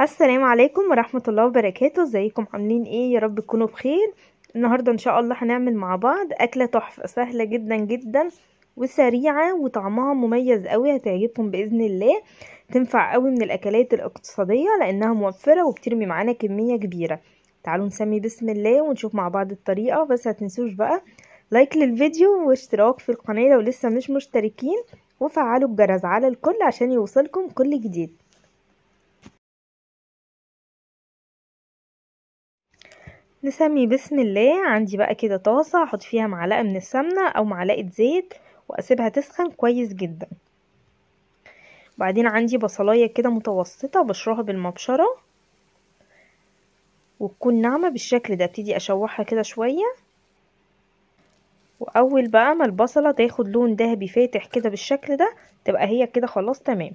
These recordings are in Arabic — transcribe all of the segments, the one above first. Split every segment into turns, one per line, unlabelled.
السلام عليكم ورحمة الله وبركاته ازيكم عاملين ايه يا رب تكونوا بخير النهاردة ان شاء الله هنعمل مع بعض اكلة تحفة سهلة جدا جدا وسريعة وطعمها مميز قوي هتعجبكم باذن الله تنفع قوي من الاكلات الاقتصادية لانها موفرة وبترمي معانا كمية كبيرة تعالوا نسمي بسم الله ونشوف مع بعض الطريقة بس هتنسوش بقى لايك للفيديو واشتراك في القناة لو لسه مش مشتركين وفعلوا الجرس على الكل عشان يوصلكم كل جديد نسمي بسم الله عندي بقى كده طاسة احط فيها معلقة من السمنة او معلقة زيت واسيبها تسخن كويس جدا بعدين عندي بصلاية كده متوسطة بشرها بالمبشرة وتكون ناعمة بالشكل ده ابتدي اشوحها كده شوية واول بقى ما البصلة تاخد لون دهبي فاتح كده بالشكل ده تبقى هي كده خلاص تمام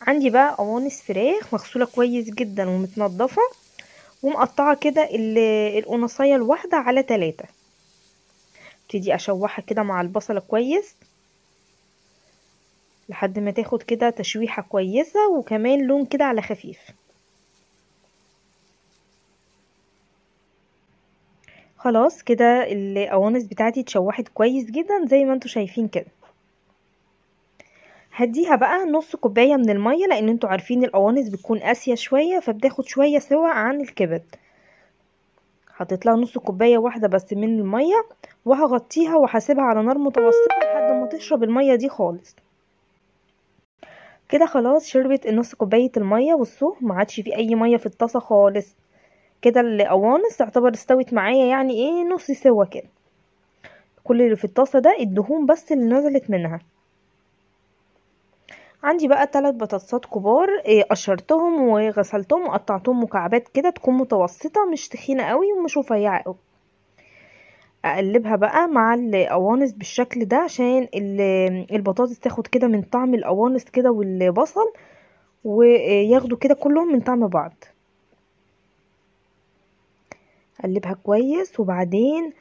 عندي بقى قوانص فراخ مغسولة كويس جدا ومتنضفة ومقطعة كده القنصيه الواحدة على تلاتة ابتدي اشوحها كده مع البصلة كويس لحد ما تاخد كده تشويحة كويسة وكمان لون كده على خفيف خلاص كده القوانص بتاعتي اتشوحت كويس جدا زي ما انتوا شايفين كده هديها بقى نص كوباية من المية لان انتوا عارفين القوانص بتكون قاسية شوية فبتاخد شوية سوا عن الكبد لها نص كوباية واحدة بس من المية وهغطيها وهسيبها على نار متوسطة لحد ما تشرب المية دي خالص كده خلاص شربت النص كوباية المية والصوه ما عادش في اي مية في الطاسة خالص كده القوانص تعتبر استوت معايا يعني ايه نص سوا كده كل اللي في الطاسة ده الدهون بس اللي نزلت منها عندي بقى ثلاث بطاطسات كبار آه، قشرتهم وغسلتهم وقطعتهم مكعبات كده تكون متوسطه مش تخينه قوي ومش رفيعه قوي اقلبها بقى مع القوانص بالشكل ده عشان البطاطس تاخد كده من طعم القوانص كده والبصل وياخدوا كده كلهم من طعم بعض اقلبها كويس وبعدين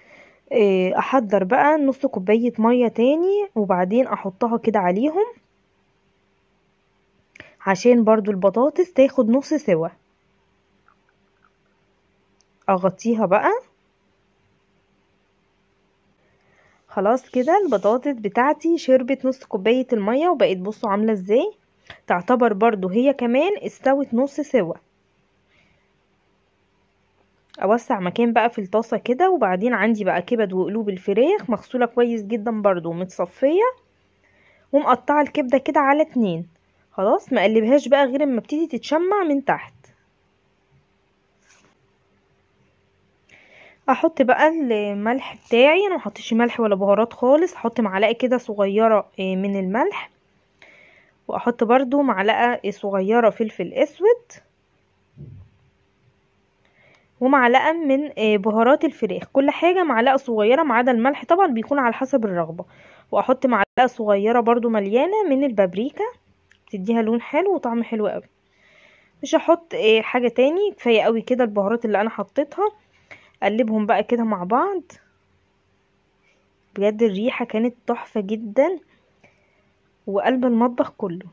آه، احضر بقى نص كوبايه ميه تاني وبعدين احطها كده عليهم عشان برضو البطاطس تاخد نص سوا اغطيها بقى خلاص كده البطاطس بتاعتي شربت نص كوباية المية وبقت بصوا عاملة ازاي تعتبر برضو هي كمان استوت نص سوا اوسع مكان بقى في الطاسة كده وبعدين عندي بقى كبد وقلوب الفراخ مغسولة كويس جدا برضو متصفية ومقطعة الكبدة كده على اتنين خلاص ما قلبهاش بقى غير اما ابتدي تتشمع من تحت احط بقى الملح بتاعي انا محطش ملح ولا بهارات خالص احط معلقه كده صغيره آه، من الملح واحط برضو معلقه صغيره فلفل اسود ومعلقه من آه، بهارات الفراخ كل حاجه معلقه صغيره ما عدا الملح طبعا بيكون على حسب الرغبه واحط معلقه صغيره برضو مليانه من البابريكا بتديها لون حلو وطعم حلو قوي مش هحط آه، حاجه تاني كفايه قوي كده البهارات اللي انا حطيتها اقلبهم بقى كده مع بعض بجد الريحه كانت تحفه جدا وقلب المطبخ كله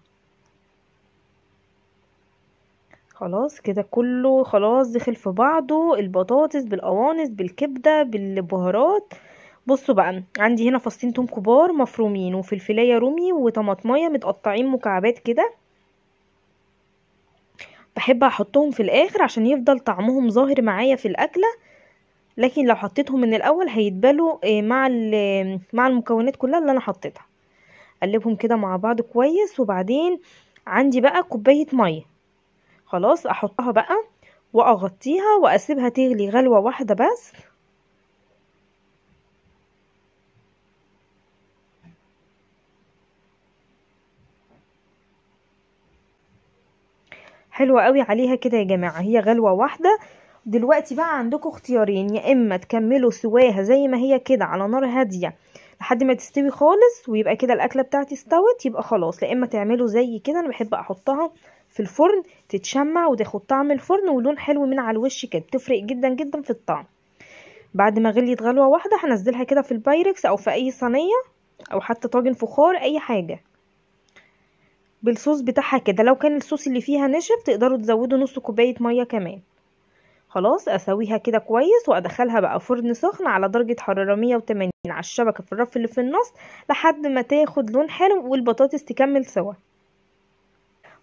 خلاص كده كله خلاص دخل في بعضه البطاطس بالقوانص بالكبده بالبهارات بصوا بقى عندي هنا فصين توم كبار مفرومين وفلفلايه رومي وطماطميه متقطعين مكعبات كده بحب احطهم في الاخر عشان يفضل طعمهم ظاهر معايا في الاكله لكن لو حطيتهم من الاول هيتبلوا آه، مع آه، مع المكونات كلها اللي انا حطيتها اقلبهم كده مع بعض كويس وبعدين عندي بقى كوبايه ميه خلاص احطها بقى واغطيها واسيبها تغلي غلوه واحده بس حلوة قوي عليها كده يا جماعة هي غلوة واحدة دلوقتي بقى عندكم اختيارين يا اما تكملوا سواها زي ما هي كده على نار هادية لحد ما تستوي خالص ويبقى كده الاكلة بتاعتي استوت يبقى خلاص يا اما تعملوا زي كده انا بحب احطها في الفرن تتشمع وتاخد طعم الفرن ولون حلو من على الوش كده بتفرق جدا جدا في الطعم بعد ما غليت غلوة واحدة هنزلها كده في البايركس او في اي صينية او حتى طاجن فخار اي حاجة بالصوص بتاعها كده لو كان الصوص اللي فيها نشف تقدروا تزودوا نص كوبايه ميه كمان خلاص اسويها كده كويس وادخلها بقى فرن سخن على درجه حراره 180 على الشبكه في الرف اللي في النص لحد ما تاخد لون حلو والبطاطس تكمل سوا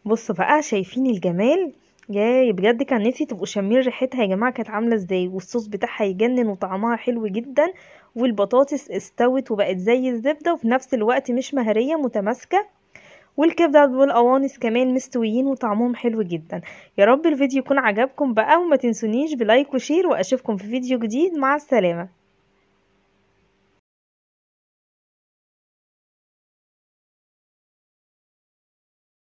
بصوا بقى شايفين الجمال جاي بجد كان نفسي تبقوا شامين ريحتها يا جماعه كانت عامله ازاي والصوص بتاعها يجنن وطعمها حلو جدا والبطاطس استوت وبقت زي الزبده وفي نفس الوقت مش مهريه متماسكه والكبدة والقوانص كمان مستويين وطعمهم حلو جدا يا رب الفيديو يكون عجبكم بقى وما تنسونيش بلايك وشير واشوفكم في فيديو جديد مع السلامه